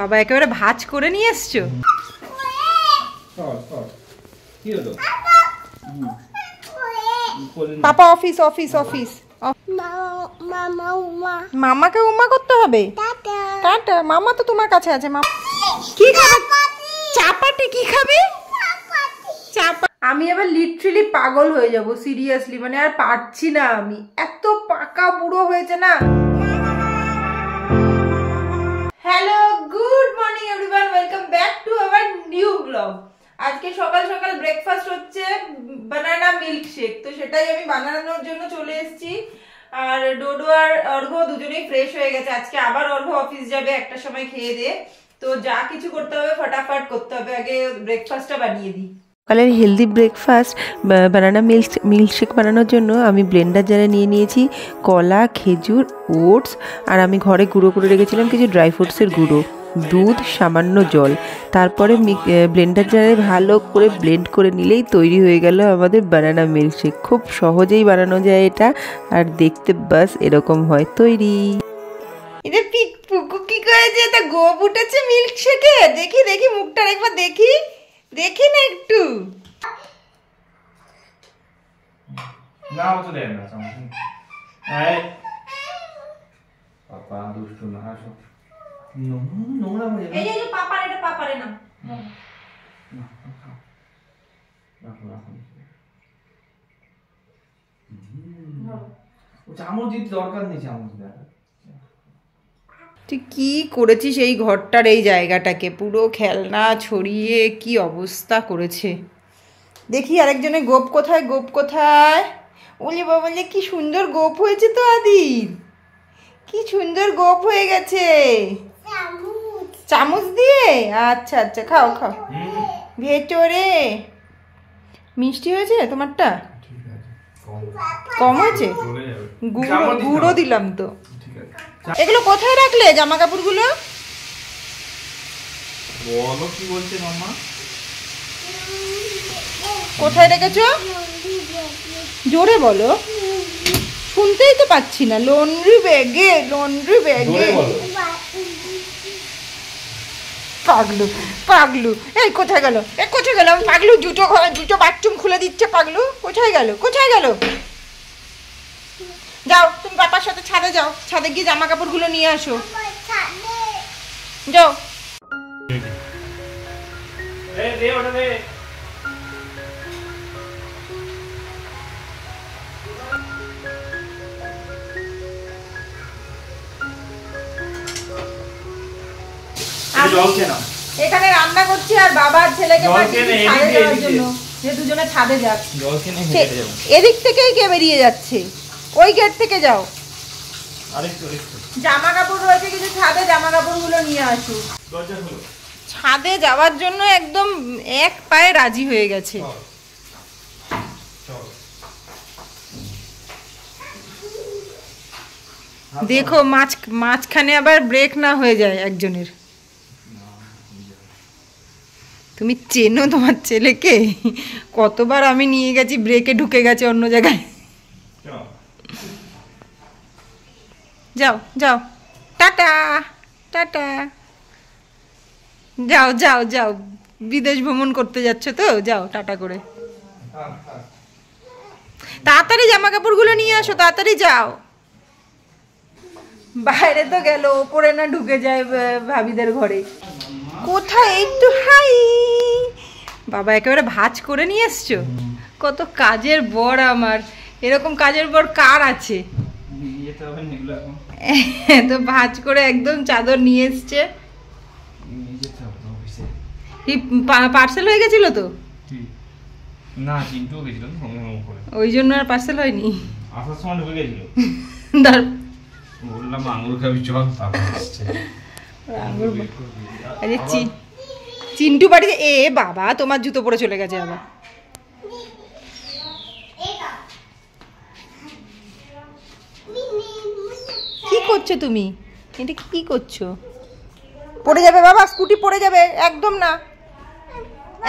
বাবা একেবারে ভাজ করে নিয়ে এসছো পাপা অফিস অফিস অফিস মামাকে উমা করতে হবে টাটা মামা তো তোমার কাছে আছে মামা কি খাবে চাপাটি কি খাবে চাপা আমি এবার লিটারেলি পাগল হয়ে যাব সিরিয়াসলি মানে আর পারছি না আমি এত পাকা বুড়ো হয়েছে না আজকে আবার অর্ঘ অফিস যাবে একটা সময় খেয়ে দিয়ে তো যা কিছু করতে হবে ফটাফট করতে হবে আগে ব্রেকফাস্টটা বানিয়ে দিই সকালের healthy breakfast banana milk milkshake বানানোর জন্য আমি ব্লেন্ডার জারে নিয়ে নিয়েছি কলা খেজুর ওটস আর আমি ঘরে গুঁড়ো করে রেখেছিলাম কিছু ড্রাই ফ্রুটসের গুঁড়ো দুধ সামান্য জল তারপরে ব্লেন্ডার জারে ভালো করে ব্লেন্ড করে নিলেই তৈরি হয়ে গেল আমাদের বানানা মিল্কশেক খুব সহজেই বানানো যায় এটা আর দেখতে বাস এরকম হয় তৈরি পুকু কি করেছে এটা গোপ উঠেছে মিল্কশেকে দেখি দেখি মুখটা একবার দেখি দেখি না একটু চামচ দিতে দরকার নেই চামচ দেখা তুই কী করেছিস এই ঘরটার এই জায়গাটাকে পুরো খেলনা ছড়িয়ে কি অবস্থা করেছে দেখি আরেকজনে গোপ কোথায় গোপ কোথায় বাবা বাবলে কি সুন্দর গোপ হয়েছে তো আদির কি সুন্দর গোপ হয়ে গেছে চামচ দিয়ে আচ্ছা আচ্ছা খাও খাও ভেতরে মিষ্টি হয়েছে তোমারটা কম হয়েছে গুঁড়ো গুঁড়ো দিলাম তো এগুলো কোথায় রাখলে জামা কাপড়গুলো বলো কি বলছে কোথায় রেখেছো জোরে বলো শুনতেই তো পাচ্ছি না লন্ড্রি ব্যাগে লন্ড্রি ব্যাগে পাগলু পাগলু এই কোথায় গেল এ কোথায় গেল পাগলু জুতো দুটো বাথরুম খুলে দিচ্ছে পাগলু কোথায় গেল কোথায় গেল যাও তুমি বাবার সাথে ছাদে যাও ছাদে গিয়ে জামা কাপড়গুলো নিয়ে আসো যাও এখানে রান্না করছি আর বাবার ছেলেকে যাওয়ার জন্য যে দুজনে ছাদে যাচ্ছে এদিক থেকেই কে বেরিয়ে যাচ্ছে ওই গেট থেকে যাও জামা কাপড় রয়েছে কিছু ছাদে জামা কাপড়গুলো নিয়ে আসো ছাদে যাওয়ার জন্য একদম এক পায়ে রাজি হয়ে গেছে দেখো মাছ মাঝখানে আবার ব্রেক না হয়ে যায় একজনের তুমি চেনো তোমার ছেলেকে কতবার আমি নিয়ে গেছি ব্রেকে ঢুকে গেছে অন্য জায়গায় যাও যাও টাটা টাটা যাও যাও যাও বিদেশ ভ্রমণ করতে যাচ্ছে তো যাও টাটা করে তাড়াতাড়ি জামা কাপড়গুলো নিয়ে আসো তাড়াতাড়ি যাও বাইরে তো গেল ওপরে না ঢুকে যায় ভাবিদের ঘরে কোথায় একটু হাই বাবা একেবারে ভাজ করে নিয়ে এসছো কত কাজের বর আমার এরকম কাজের বর কার আছে তো ভাজ করে একদম চাদর নিয়ে এসছে পার্সেল হয়ে গেছিল তো না গেছিল ওই জন্য আর পার্সেল হয়নি আসার সময় ঢুকে গেছিল বললাম আঙুর খাবি চল চিন্টু বাড়িতে এ বাবা তোমার জুতো পরে চলে গেছে আবার কি করছো তুমি এটা কি করছো পড়ে যাবে বাবা স্কুটি পড়ে যাবে একদম না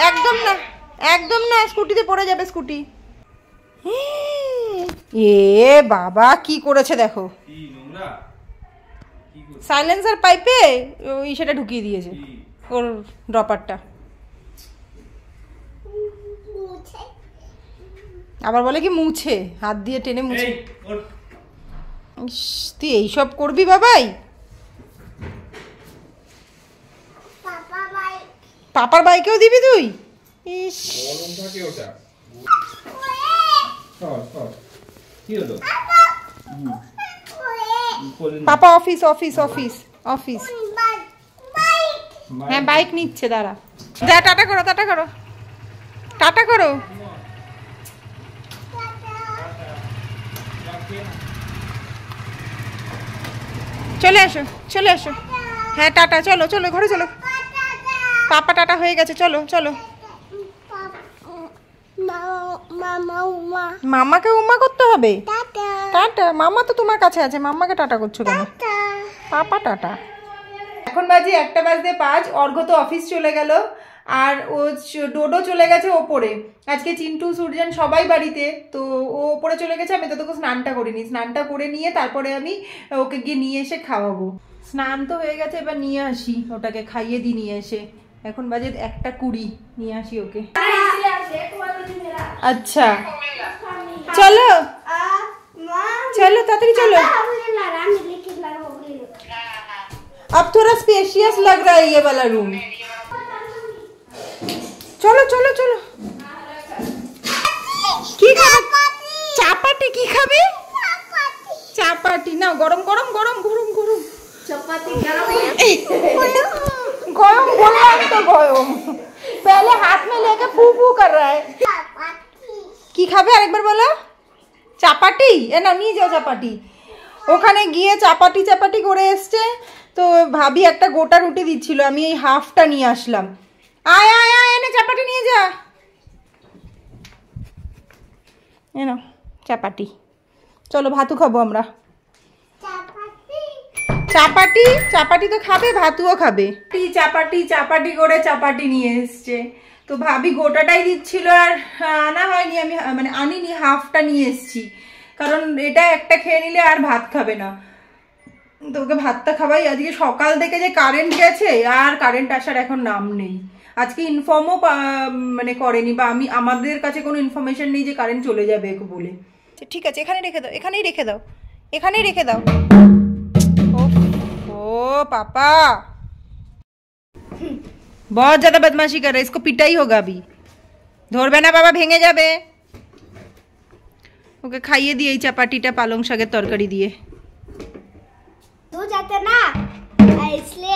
একদম না একদম না স্কুটিতে পড়ে যাবে স্কুটি এ বাবা কি করেছে দেখো সাইলেন্সার পাইপে ওই সেটা ঢুকিয়ে দিয়েছে ওর ড্রপারটা আবার বলে কি মুছে হাত দিয়ে টেনে মুছে তুই এইসব করবি বাবাই পাপার বাইকেও দিবি তুই ইস papa office office office office হ্যাঁ বাইক নিচ্ছে দাঁড়া যা টাটা করো টাটা করো টাটা করো চলে এসো চলে এসো হ্যাঁ টাটা চলো চলো ঘরে চলো পাপা টাটা হয়ে গেছে চলো চলো মামাকে উমা করতে হবে টাটা মামা তো তোমার কাছে আছে মামাকে টাটা করছো কেন পাপা টাটা এখন বাজি একটা বাজতে পাঁচ অর্ঘ তো অফিস চলে গেল আর ও ডোডো চলে গেছে ওপরে আজকে চিন্টু সূর্যান সবাই বাড়িতে তো ও ওপরে চলে গেছে আমি ততক্ষণ স্নানটা করিনি স্নানটা করে নিয়ে তারপরে আমি ওকে গিয়ে নিয়ে এসে খাওয়াবো স্নান তো হয়ে গেছে এবার নিয়ে আসি ওটাকে খাইয়ে দিই নিয়ে এসে এখন বাজে একটা কুড়ি নিয়ে আসি ওকে আচ্ছা চলো চলো তাড়াতাড়ি চলো আপ थोड़ा স্পেশিয়াস লাগ রা है বালা রুম চলো চলো চলো কি খাবে চাপাটি কি খাবে চাপাটি না গরম গরম গরম গরম গরম চাপাটি গরম গরম বললাম তো গরম পেলে হাত में लेके फू ফু कर रहा है কি খাবে আরেকবার বলো চাপাটি এ না নিয়ে যাও চাপাটি ওখানে গিয়ে চাপাটি চাপাটি করে এসছে তো ভাবি একটা গোটা রুটি দিচ্ছিল আমি এই হাফটা নিয়ে আসলাম আয় আয় আয় এনে চাপাটি নিয়ে যা এনো চাপাটি চলো ভাতু খাবো আমরা চাপাটি চাপাটি তো খাবে ভাতুও খাবে চাপাটি চাপাটি করে চাপাটি নিয়ে এসছে তো ভাবি গোটাটাই দিচ্ছিল আর আনা হয়নি আমি মানে আনিনি হাফটা নিয়ে এসছি কারণ এটা একটা খেয়ে নিলে আর ভাত খাবে না তোকে ভাতটা খাওয়াই আজকে সকাল থেকে যে কারেন্ট গেছে আর কারেন্ট আসার এখন নাম নেই আজকে ইনফর্মও মানে করেনি বা আমি আমাদের কাছে কোনো ইনফরমেশন নেই যে কারেন্ট চলে যাবে বলে আচ্ছা, ঠিক আছে এখানে রেখে দাও এখানেই রেখে দাও এখানেই রেখে দাও ও পাপা বহুত জাদা বদমাশি কর रहे ইসকো পিটাই হোগা আবি ধরবে না বাবা ভেঙে যাবে ওকে খাইয়ে দিয়ে এই চাপাটিটা পালং শাকের তরকারি দিয়ে तू जाते না আইসলে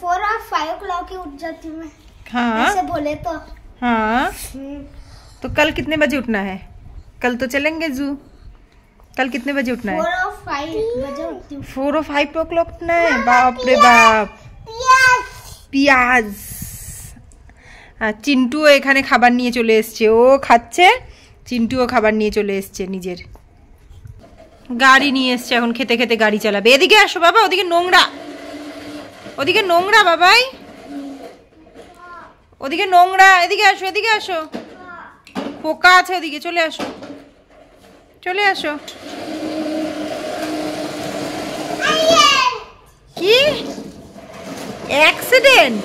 4 और 5 o'clock ही उठ जाती हाँ ऐसे बोले तो हाँ तो कल कितने बजे उठना है कल तो चलेंगे जू कल कितने बजे उठना है फोर और फाइव ओ क्लॉक उठना है बाप रे बाप পিয়াজ চিন্টু এখানে খাবার নিয়ে চলে এসছে ও খাচ্ছে চিন্টুও খাবার নিয়ে চলে এসছে নিজের গাড়ি নিয়ে এসছে এখন খেতে খেতে গাড়ি চালাবে এদিকে আসো বাবা ওদিকে নোংরা ওদিকে নোংরা বাবাই ওদিকে নোংরা এদিকে আসো এদিকে আসো পোকা আছে ওদিকে চলে আসো চলে আসো কি অ্যাক্সিডেন্ট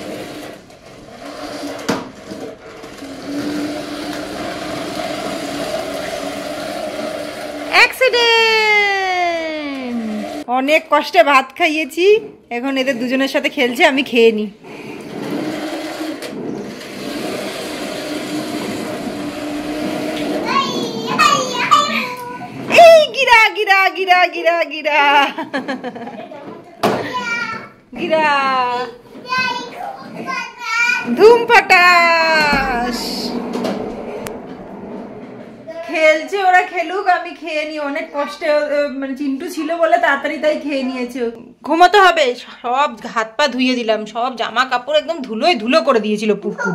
অ্যাক্সিডেন্ট অনেক কষ্টে ভাত খাইয়েছি এখন এদের দুজনের সাথে খেলছে আমি খেয়ে নিই gira, gira, gira, gira. gira. ধুম খেলছে ওরা খেলুক আমি খেয়ে নিই অনেক কষ্টে মানে চিন্টু ছিল বলে তাড়াতাড়ি তাই খেয়ে নিয়েছে ঘুমাতে হবে সব হাত পা ধুয়ে দিলাম সব জামা কাপড় একদম ধুলোয় ধুলো করে দিয়েছিল পুকুর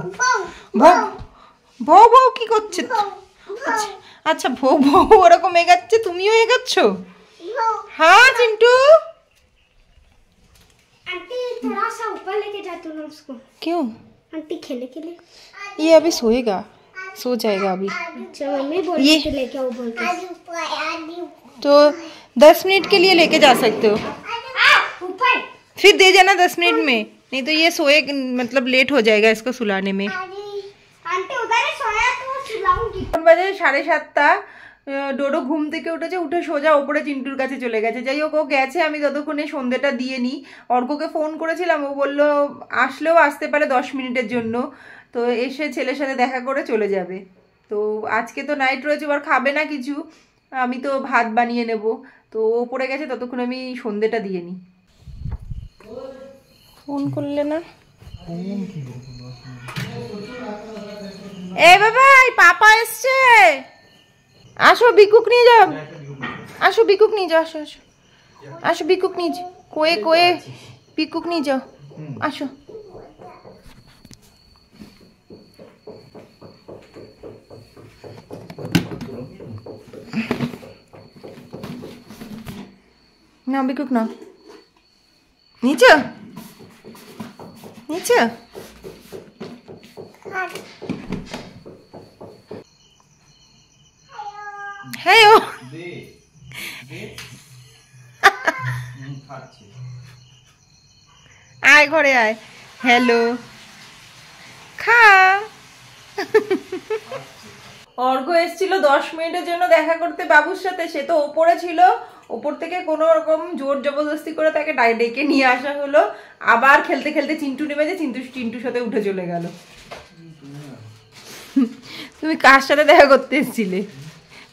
ভৌ ভৌ ভৌ কি করছে আচ্ছা ভো ভো এগাচ্ছে তুমিও थोड़ा सा ऊपर लेके ना उसको क्यों आंटी के लिए ये अभी सोएगा सो जाएगा अभी अच्छा मम्मी बोल लेके आओ बोल तो दस मिनट के लिए लेके जा सकते हो ऊपर फिर दे जाना दस मिनट में नहीं तो ये सोए मतलब लेट हो जाएगा इसको सुलाने में বাজে সাড়ে সাতটা ডোডো ঘুম থেকে উঠেছে উঠে সোজা ওপরে চিন্টুর কাছে চলে গেছে যাই হোক ও গেছে আমি ততক্ষণে সন্ধ্যেটা দিয়ে নিই অর্ককে ফোন করেছিলাম ও বললো আসলেও আসতে পারে দশ মিনিটের জন্য তো এসে ছেলের সাথে দেখা করে চলে যাবে তো আজকে তো নাইট রয়েছে এবার খাবে না কিছু আমি তো ভাত বানিয়ে নেব তো ও পড়ে গেছে ততক্ষণ আমি সন্ধ্যেটা দিয়ে নিই ফোন করলে না এই বাবাই পাপা এসছে আসো বিকুক নিয়ে যাও আসো বিকুক নিয়ে যাও আসো আসো আসো বিকুক নিয়ে যাও কোয়ে কোয়ে বিকুক নিয়ে যাও আসো না বিকুক না নিচে নিচে হ্যাঁ আয় ঘরে আয় হ্যালো খা অর্ঘ এসছিল দশ মিনিটের জন্য দেখা করতে বাবুর সাথে সে তো ওপরে ছিল ওপর থেকে কোনো রকম জোর জবরদস্তি করে তাকে ডেকে নিয়ে আসা হলো আবার খেলতে খেলতে চিন্টু নেমে যে চিন্টু চিন্টুর সাথে উঠে চলে গেল তুমি কার সাথে দেখা করতে এসেছিলে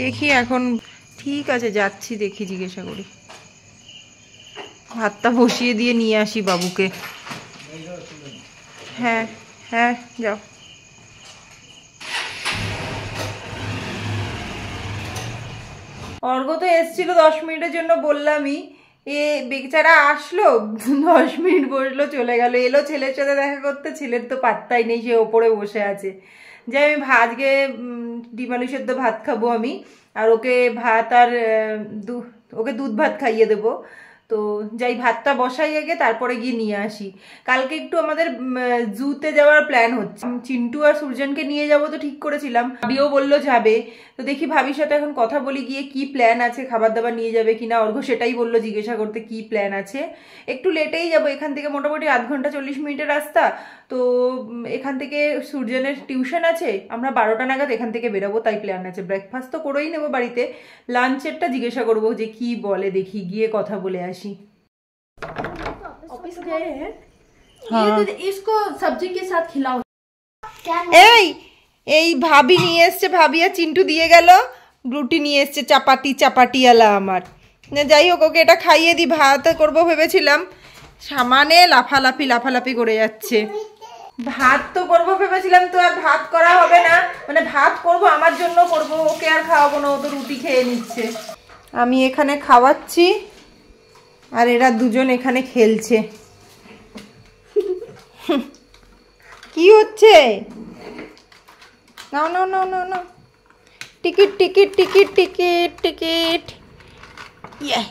দেখি এখন ঠিক আছে যাচ্ছি দেখি জিজ্ঞাসা করি ভাতটা বসিয়ে দিয়ে নিয়ে আসি বাবুকে হ্যাঁ হ্যাঁ যাও অর্ঘ তো এসছিল দশ মিনিটের জন্য বললামই এ বেচারা আসলো দশ মিনিট বসলো চলে গেল এলো ছেলের সাথে দেখা করতে ছেলের তো পাত্তাই নেই সে ওপরে বসে আছে যে আমি আজকে ডিম আলু সেদ্ধ ভাত খাবো আমি আর ওকে ভাত আর ওকে দুধ ভাত খাইয়ে দেবো তো যাই ভাতটা বসাই আগে তারপরে গিয়ে নিয়ে আসি কালকে একটু আমাদের জুতে যাওয়ার প্ল্যান হচ্ছে চিন্টু আর সূর্যনকে নিয়ে যাব তো ঠিক করেছিলাম বিও বললো যাবে তো দেখি ভাবির সাথে এখন কথা বলি গিয়ে কি প্ল্যান আছে খাবার দাবার নিয়ে যাবে কিনা অর্ঘ সেটাই বললো জিজ্ঞাসা করতে কি প্ল্যান আছে একটু লেটেই যাব এখান থেকে মোটামুটি আধ ঘন্টা চল্লিশ মিনিটের রাস্তা তো এখান থেকে সূর্যনের টিউশন আছে আমরা বারোটা নাগাদ এখান থেকে বেরোবো তাই প্ল্যান আছে ব্রেকফাস্ট তো করেই নেবো বাড়িতে লাঞ্চেরটা জিজ্ঞাসা করবো যে কি বলে দেখি গিয়ে কথা বলে আসি ইসকো গিয়ে হ্যাঁ इसको सब्जी के साथ खिलाओ এই এই ভাবি নিয়ে এসছে ভাবিয়া চিন্টু দিয়ে গেল রুটি নিয়ে এসছে চাপাটি চাপাটিওয়ালা আমার যাই হোক ওকে এটা খাইয়ে দিই ভাত করবো ভেবেছিলাম সামানে লাফালাফি লাফালাফি করে যাচ্ছে ভাত তো করবো ভেবেছিলাম তো আর ভাত করা হবে না মানে ভাত করব আমার জন্য করব ওকে আর খাওয়াবো না ও তো রুটি খেয়ে নিচ্ছে আমি এখানে খাওয়াচ্ছি আর এরা দুজন এখানে খেলছে কি হচ্ছে নাও নাও নাও নাও নাও ticket ticket ticket ticket ticket ইয়ে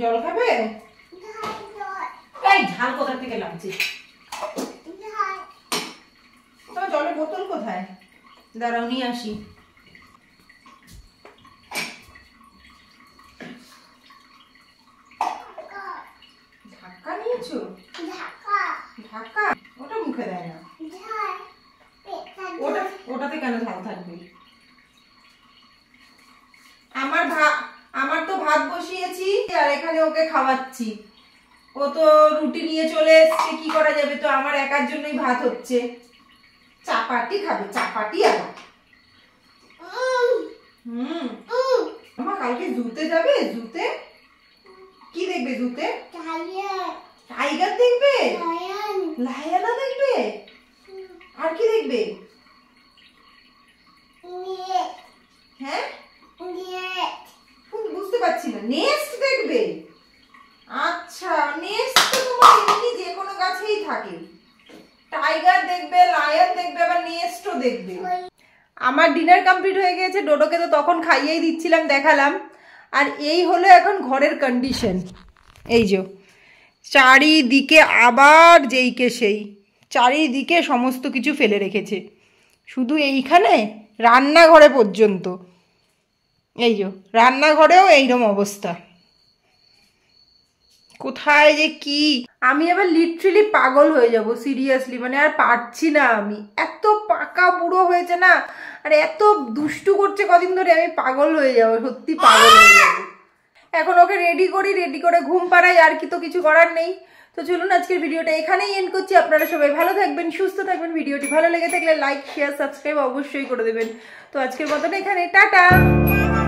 জল খাবে এই ঝাল কোথা থেকে লাগছে তোমার জলের বোতল কোথায় দাঁড়াও নিয়ে আসি খাচ্ছি ও তো রুটি নিয়ে চলে এসছে কি করা যাবে তো আমার একার জন্যই ভাত হচ্ছে চাপাটি খাবে চাপাটি আবার আমার কালকে জুতে যাবে জুতে কি দেখবে জুতে টাইগার দেখবে লায়ানা দেখবে আর কি দেখবে হ্যাঁ বুঝতে পারছি না নেক্সট দেখবে আচ্ছা নেস তো তোমার এমনি যে কোনো গাছেই থাকে টাইগার দেখবে লায়ন দেখবে আবার নেস্টও দেখবে আমার ডিনার কমপ্লিট হয়ে গেছে ডোডোকে তো তখন খাইয়েই দিচ্ছিলাম দেখালাম আর এই হলো এখন ঘরের কন্ডিশন এই যে চারিদিকে আবার যেইকে সেই চারিদিকে সমস্ত কিছু ফেলে রেখেছে শুধু এইখানে রান্নাঘরে পর্যন্ত এই যে রান্নাঘরেও এইরকম অবস্থা কোথায় যে কি আমি এবার লিটারেলি পাগল হয়ে যাব সিরিয়াসলি মানে আর পারছি না আমি এত পাকা বুড়ো হয়েছে না আর এত দুষ্টু করছে কদিন ধরে আমি পাগল হয়ে যাব সত্যি পাগল হয়ে যাব এখন ওকে রেডি করি রেডি করে ঘুম পাড়াই আর কি তো কিছু করার নেই তো চলুন আজকের ভিডিওটা এখানেই এন্ড করছি আপনারা সবাই ভালো থাকবেন সুস্থ থাকবেন ভিডিওটি ভালো লেগে থাকলে লাইক শেয়ার সাবস্ক্রাইব অবশ্যই করে দেবেন তো আজকের মতন এখানে টাটা